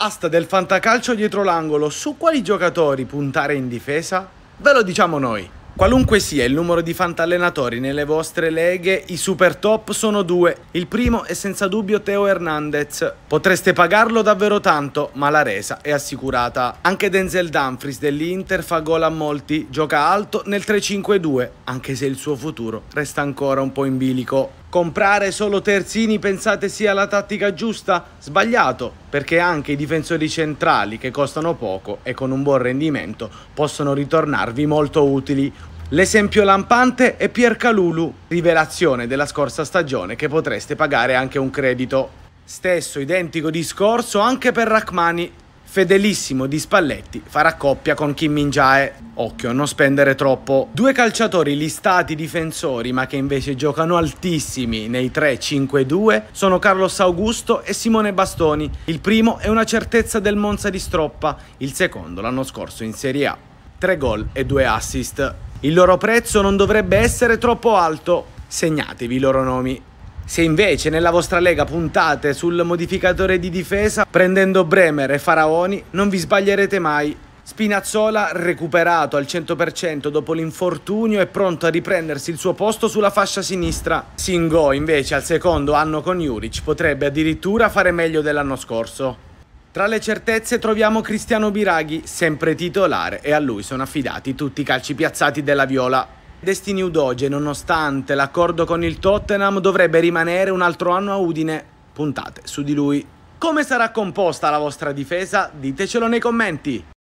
Asta del fantacalcio dietro l'angolo, su quali giocatori puntare in difesa? Ve lo diciamo noi. Qualunque sia il numero di fantallenatori nelle vostre leghe, i super top sono due. Il primo è senza dubbio Teo Hernandez. Potreste pagarlo davvero tanto, ma la resa è assicurata. Anche Denzel Dumfries dell'Inter fa gol a molti, gioca alto nel 3-5-2, anche se il suo futuro resta ancora un po' in bilico. Comprare solo terzini pensate sia la tattica giusta? Sbagliato perché anche i difensori centrali che costano poco e con un buon rendimento possono ritornarvi molto utili. L'esempio lampante è Piercalulu, rivelazione della scorsa stagione che potreste pagare anche un credito. Stesso identico discorso anche per Rachmani, fedelissimo di Spalletti farà coppia con Kim Min-jae. Occhio a non spendere troppo. Due calciatori listati difensori ma che invece giocano altissimi nei 3-5-2 sono Carlos Augusto e Simone Bastoni. Il primo è una certezza del Monza di Stroppa, il secondo l'anno scorso in Serie A. Tre gol e due assist. Il loro prezzo non dovrebbe essere troppo alto. Segnatevi i loro nomi. Se invece nella vostra lega puntate sul modificatore di difesa prendendo Bremer e Faraoni, non vi sbaglierete mai. Spinazzola recuperato al 100% dopo l'infortunio è pronto a riprendersi il suo posto sulla fascia sinistra. Singo invece al secondo anno con Juric potrebbe addirittura fare meglio dell'anno scorso. Tra le certezze troviamo Cristiano Biraghi, sempre titolare, e a lui sono affidati tutti i calci piazzati della Viola. Destiny Udoge, nonostante l'accordo con il Tottenham, dovrebbe rimanere un altro anno a Udine. Puntate su di lui. Come sarà composta la vostra difesa? Ditecelo nei commenti.